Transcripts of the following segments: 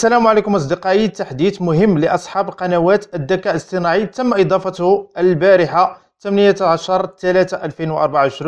السلام عليكم أصدقائي تحديث مهم لأصحاب قنوات الذكاء الاصطناعي تم إضافته البارحة 18/3/2024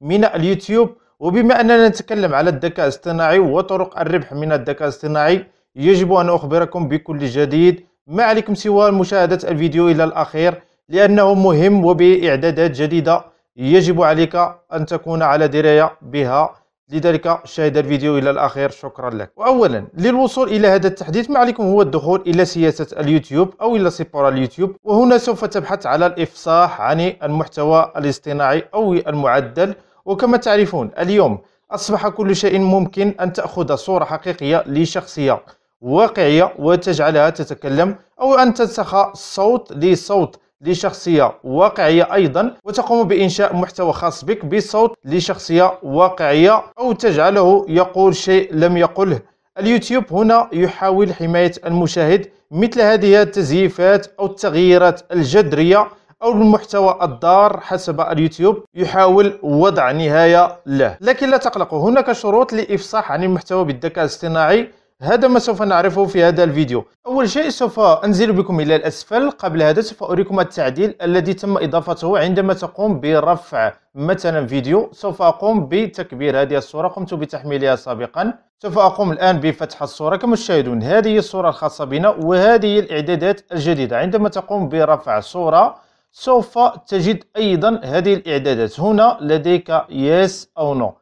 من اليوتيوب وبما أننا نتكلم على الذكاء الاصطناعي وطرق الربح من الذكاء الاصطناعي يجب أن أخبركم بكل جديد ما عليكم سوى مشاهدة الفيديو إلى الأخير لأنه مهم وبإعدادات جديدة يجب عليك أن تكون على دراية بها لذلك شاهد الفيديو إلى الأخير شكرا لك وأولا للوصول إلى هذا التحديث ما عليكم هو الدخول إلى سياسة اليوتيوب أو إلى سيبورا اليوتيوب وهنا سوف تبحث على الإفصاح عن المحتوى الاصطناعي أو المعدل وكما تعرفون اليوم أصبح كل شيء ممكن أن تأخذ صورة حقيقية لشخصية واقعية وتجعلها تتكلم أو أن تنسخ صوت لصوت لشخصيه واقعيه ايضا وتقوم بانشاء محتوى خاص بك بصوت لشخصيه واقعيه او تجعله يقول شيء لم يقله اليوتيوب هنا يحاول حمايه المشاهد مثل هذه التزييفات او التغييرات الجذريه او المحتوى الضار حسب اليوتيوب يحاول وضع نهايه له لكن لا تقلقوا هناك شروط لافصاح عن المحتوى بالذكاء الاصطناعي هذا ما سوف نعرفه في هذا الفيديو أول شيء سوف أنزل بكم إلى الأسفل قبل هذا سوف أريكم التعديل الذي تم إضافته عندما تقوم برفع مثلا فيديو سوف أقوم بتكبير هذه الصورة قمت بتحميلها سابقا سوف أقوم الآن بفتح الصورة كما تشاهدون هذه الصورة الخاصة بنا وهذه الإعدادات الجديدة عندما تقوم برفع صورة سوف تجد أيضا هذه الإعدادات هنا لديك يس أو نو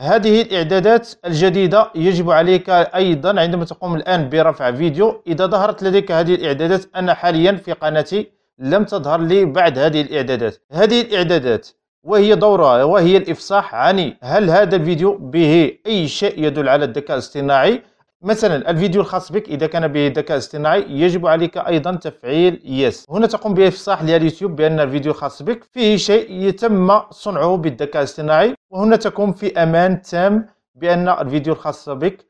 هذه الإعدادات الجديدة يجب عليك أيضا عندما تقوم الآن برفع فيديو إذا ظهرت لديك هذه الإعدادات أنا حاليا في قناتي لم تظهر لي بعد هذه الإعدادات هذه الإعدادات وهي دورها وهي الإفصاح عن هل هذا الفيديو به أي شيء يدل على الذكاء الاصطناعي مثلا الفيديو الخاص بك اذا كان بذكاء اصطناعي يجب عليك ايضا تفعيل يس هنا تقوم بافصاح لليوتيوب بان الفيديو الخاص بك فيه شيء يتم صنعه بالذكاء الاصطناعي وهنا تكون في امان تام بان الفيديو الخاص بك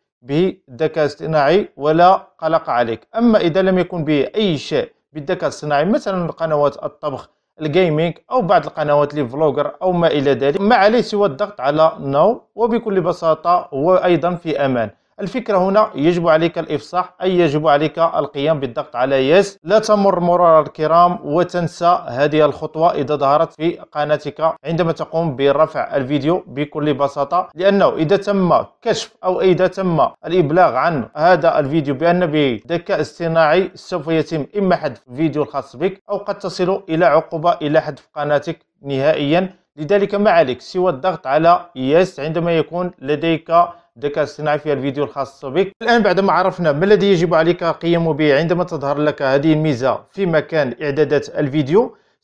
ذكاء اصطناعي ولا قلق عليك اما اذا لم يكن به اي شيء بالذكاء الاصطناعي مثلا قنوات الطبخ الجيمنج او بعض القنوات لي فلوجر او ما الى ذلك ما عليه سوى الضغط على نو وبكل بساطه هو ايضا في امان الفكرة هنا يجب عليك الإفصاح أي يجب عليك القيام بالضغط على يس لا تمر مرور الكرام وتنسى هذه الخطوة إذا ظهرت في قناتك عندما تقوم برفع الفيديو بكل بساطة لأنه إذا تم كشف أو إذا تم الإبلاغ عن هذا الفيديو بأن به ذكاء اصطناعي سوف يتم إما حذف الفيديو الخاص بك أو قد تصل إلى عقوبة إلى حذف قناتك نهائيا لذلك ما عليك سوى الضغط على يس عندما يكون لديك الذكاء الاصطناعي في الفيديو الخاص بك الآن بعد ما عرفنا ما الذي يجب عليك القيام به عندما تظهر لك هذه الميزة في مكان إعدادات الفيديو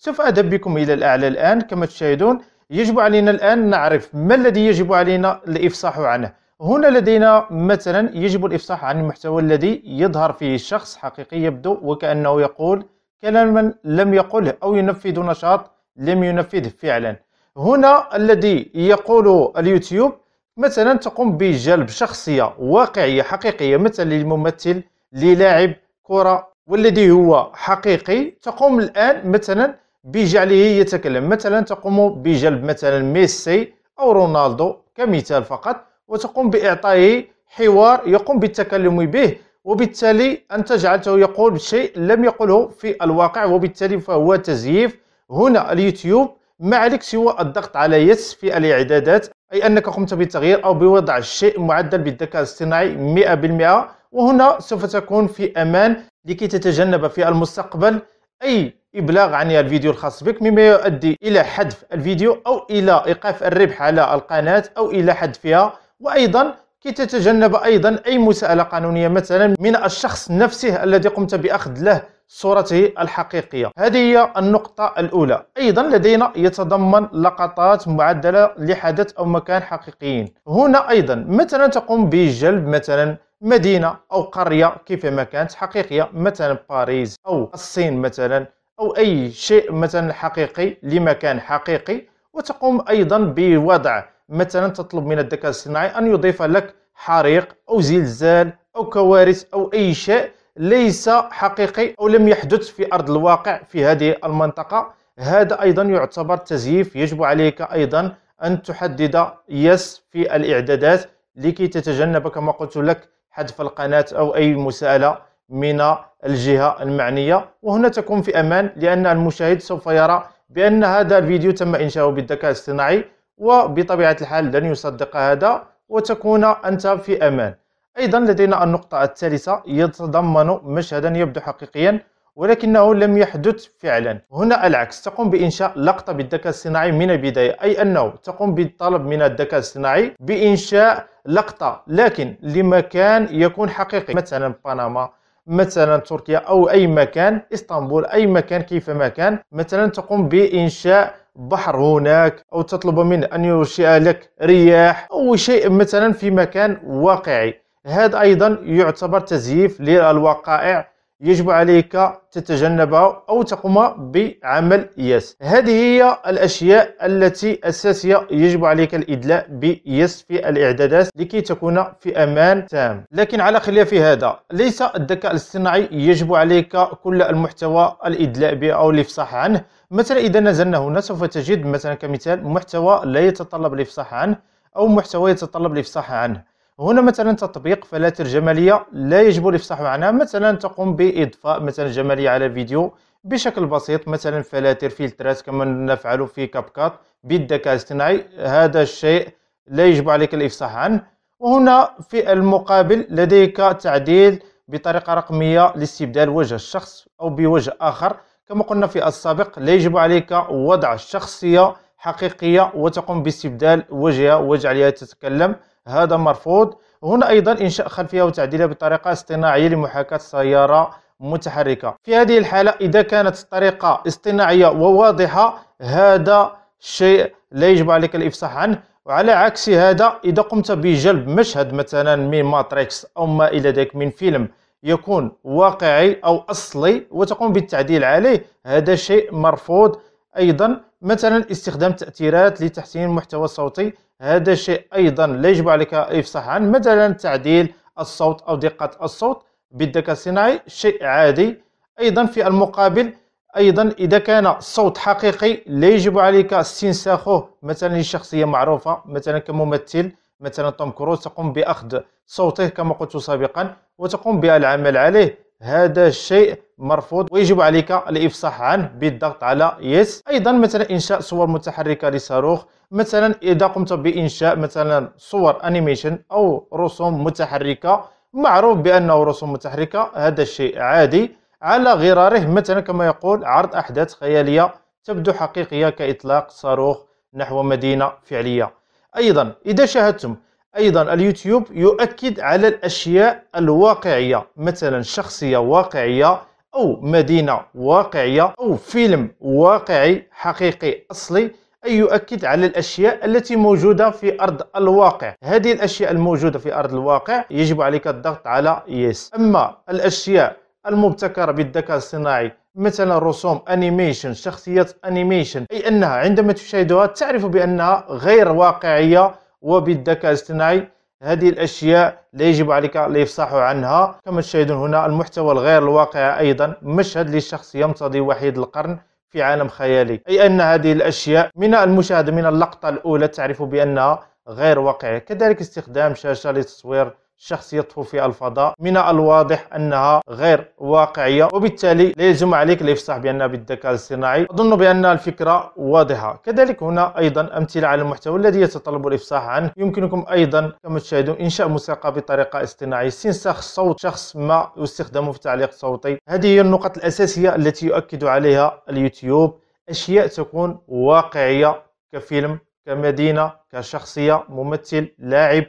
سوف أذهب بكم إلى الأعلى الآن كما تشاهدون يجب علينا الآن نعرف ما الذي يجب علينا الإفصاح عنه هنا لدينا مثلا يجب الإفصاح عن المحتوى الذي يظهر فيه الشخص حقيقي يبدو وكأنه يقول كلاما لم يقله أو ينفذ نشاط لم ينفذه فعلا هنا الذي يقول اليوتيوب مثلا تقوم بجلب شخصية واقعية حقيقية مثلا للممثل للاعب كرة والذي هو حقيقي تقوم الآن مثلا بجعله يتكلم مثلا تقوم بجلب مثلا ميسي أو رونالدو كمثال فقط وتقوم بإعطائه حوار يقوم بالتكلم به وبالتالي أنت جعلته يقول شيء لم يقله في الواقع وبالتالي فهو تزييف هنا اليوتيوب ما عليك سوى الضغط على يس في الإعدادات أي أنك قمت بالتغيير أو بوضع شيء معدل بالذكاء الاصطناعي 100% وهنا سوف تكون في أمان لكي تتجنب في المستقبل أي إبلاغ عن الفيديو الخاص بك مما يؤدي إلى حذف الفيديو أو إلى إيقاف الربح على القناة أو إلى حذفها وأيضا كي تتجنب أيضا أي مساءلة قانونية مثلا من الشخص نفسه الذي قمت بأخذ له صورته الحقيقية هذه هي النقطة الأولى أيضا لدينا يتضمن لقطات معدلة لحدث أو مكان حقيقيين هنا أيضا مثلا تقوم بجلب مثلا مدينة أو قرية كيفما كانت حقيقية مثلا باريس أو الصين مثلا أو أي شيء مثلا حقيقي لمكان حقيقي وتقوم أيضا بوضع مثلا تطلب من الذكاء الصناعي أن يضيف لك حريق أو زلزال أو كوارث أو أي شيء ليس حقيقي أو لم يحدث في أرض الواقع في هذه المنطقة هذا أيضا يعتبر تزييف يجب عليك أيضا أن تحدد يس في الإعدادات لكي تتجنب كما قلت لك حذف القناة أو أي مساءله من الجهة المعنية وهنا تكون في أمان لأن المشاهد سوف يرى بأن هذا الفيديو تم إنشاؤه بالذكاء الاصطناعي وبطبيعة الحال لن يصدق هذا وتكون أنت في أمان أيضا لدينا النقطة الثالثة يتضمن مشهدا يبدو حقيقيا ولكنه لم يحدث فعلا هنا العكس تقوم بإنشاء لقطة بالذكاء الصناعي من البداية أي أنه تقوم بالطلب من الذكاء الصناعي بإنشاء لقطة لكن لمكان يكون حقيقي مثلا بنما مثلا تركيا أو أي مكان إسطنبول أي مكان كيفما كان مثلا تقوم بإنشاء بحر هناك أو تطلب منه أن ينشئ لك رياح أو شيء مثلا في مكان واقعي هذا أيضا يعتبر تزييف للوقائع يجب عليك تتجنبها أو تقوم بعمل يس هذه هي الأشياء التي أساسية يجب عليك الإدلاء بيس في الإعدادات لكي تكون في أمان تام لكن على خلاف هذا ليس الذكاء الاصطناعي يجب عليك كل المحتوى الإدلاء به أو الإفصاح عنه مثلا إذا نزلنا هنا سوف تجد مثلا كمثال محتوى لا يتطلب الإفصاح عنه أو محتوى يتطلب الإفصاح عنه هنا مثلا تطبيق فلاتر جماليه لا يجب الافصاح عنها مثلا تقوم باضفاء مثلا جماليه على فيديو بشكل بسيط مثلا فلاتر فلترات كما نفعل في كاب كات بالذكاء الاصطناعي هذا الشيء لا يجب عليك الافصاح عنه وهنا في المقابل لديك تعديل بطريقه رقميه لاستبدال وجه الشخص او بوجه اخر كما قلنا في السابق لا يجب عليك وضع شخصيه حقيقيه وتقوم باستبدال وجهها وجعلها تتكلم هذا مرفوض هنا أيضا إنشاء خلفية وتعديلها بطريقة اصطناعية لمحاكاة سيارة متحركة في هذه الحالة إذا كانت الطريقة اصطناعية وواضحة هذا الشيء لا يجب عليك الإفصاح عنه وعلى عكس هذا إذا قمت بجلب مشهد مثلا من ماتريكس أو ما إلى ذلك من فيلم يكون واقعي أو أصلي وتقوم بالتعديل عليه هذا شيء مرفوض ايضا مثلا استخدام تاثيرات لتحسين المحتوى الصوتي هذا شيء ايضا لا يجب عليك الافصاح عنه مثلا تعديل الصوت او دقه الصوت بالذكاء الصناعي شيء عادي ايضا في المقابل ايضا اذا كان صوت حقيقي لا يجب عليك استنساخه مثلا لشخصيه معروفه مثلا كممثل مثلا توم كروز تقوم باخذ صوته كما قلت سابقا وتقوم بالعمل عليه هذا الشيء مرفوض ويجب عليك الافصاح عنه بالضغط على يس ايضا مثلا انشاء صور متحركه لصاروخ مثلا اذا قمت بانشاء مثلا صور انيميشن او رسوم متحركه معروف بانه رسوم متحركه هذا الشيء عادي على غراره مثلا كما يقول عرض احداث خياليه تبدو حقيقيه كاطلاق صاروخ نحو مدينه فعليه ايضا اذا شاهدتم ايضا اليوتيوب يؤكد على الاشياء الواقعيه مثلا شخصيه واقعيه أو مدينة واقعية أو فيلم واقعي حقيقي أصلي أي يؤكد على الأشياء التي موجودة في أرض الواقع هذه الأشياء الموجودة في أرض الواقع يجب عليك الضغط على يس أما الأشياء المبتكرة بالذكاء الصناعي مثلا رسوم انيميشن شخصيات انيميشن اي انها عندما تشاهدها تعرف بانها غير واقعيه وبالذكاء الاصطناعي هذه الأشياء لا يجب عليك الإفصاح عنها كما تشاهدون هنا المحتوى الغير الواقع أيضا مشهد لشخص يمتضي وحيد القرن في عالم خيالي أي أن هذه الأشياء من المشاهدة من اللقطة الأولى تعرف بأنها غير واقعية كذلك استخدام شاشة لتصوير شخص يطفو في الفضاء من الواضح انها غير واقعيه وبالتالي لا يلزم عليك الافصاح بانها بالذكاء الاصطناعي اظن بان الفكره واضحه كذلك هنا ايضا امثله على المحتوى الذي يتطلب الافصاح عنه يمكنكم ايضا كما تشاهدون انشاء موسيقى بطريقه اصطناعيه استنساخ صوت شخص ما واستخدامه في تعليق صوتي هذه هي النقط الاساسيه التي يؤكد عليها اليوتيوب اشياء تكون واقعيه كفيلم كمدينه كشخصيه ممثل لاعب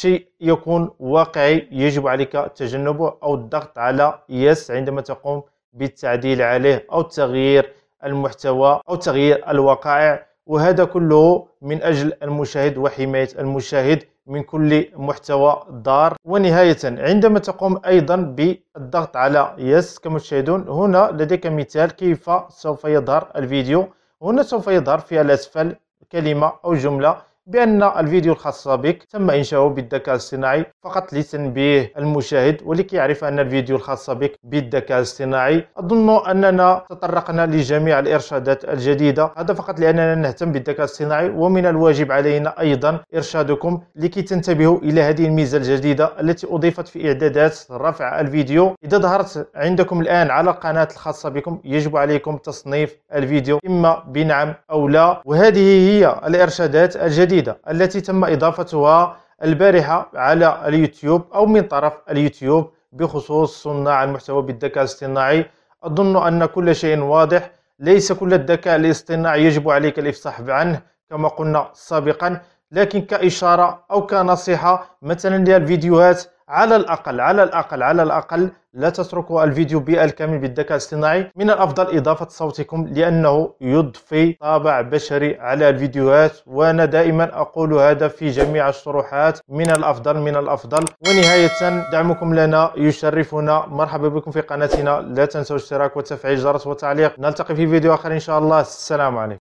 شيء يكون واقعي يجب عليك تجنبه أو الضغط على يس عندما تقوم بالتعديل عليه أو تغيير المحتوى أو تغيير الوقائع وهذا كله من أجل المشاهد وحماية المشاهد من كل محتوى ضار ونهاية عندما تقوم أيضا بالضغط على يس كما تشاهدون هنا لديك مثال كيف سوف يظهر الفيديو هنا سوف يظهر في الأسفل كلمة أو جملة بأن الفيديو الخاص بك تم إنشاؤه بالذكاء الاصطناعي فقط لتنبيه المشاهد ولكي يعرف أن الفيديو الخاص بك بالذكاء الاصطناعي أظن أننا تطرقنا لجميع الإرشادات الجديدة هذا فقط لأننا نهتم بالذكاء الاصطناعي ومن الواجب علينا أيضا إرشادكم لكي تنتبهوا إلى هذه الميزة الجديدة التي أضيفت في إعدادات رفع الفيديو إذا ظهرت عندكم الآن على القناة الخاصة بكم يجب عليكم تصنيف الفيديو إما بنعم أو لا وهذه هي الإرشادات الجديدة الجديدة التي تم إضافتها البارحة على اليوتيوب أو من طرف اليوتيوب بخصوص صناع المحتوى بالذكاء الاصطناعي أظن أن كل شيء واضح ليس كل الذكاء الاصطناعي يجب عليك الإفصاح عنه كما قلنا سابقا لكن كإشارة أو كنصيحة مثلا للفيديوهات على الأقل على الأقل على الأقل لا تتركوا الفيديو بالكامل بالذكاء الاصطناعي من الأفضل إضافة صوتكم لأنه يضفي طابع بشري على الفيديوهات وأنا دائما أقول هذا في جميع الشروحات من الأفضل من الأفضل ونهاية دعمكم لنا يشرفنا مرحبا بكم في قناتنا لا تنسوا الاشتراك وتفعيل الجرس والتعليق نلتقي في فيديو آخر إن شاء الله السلام عليكم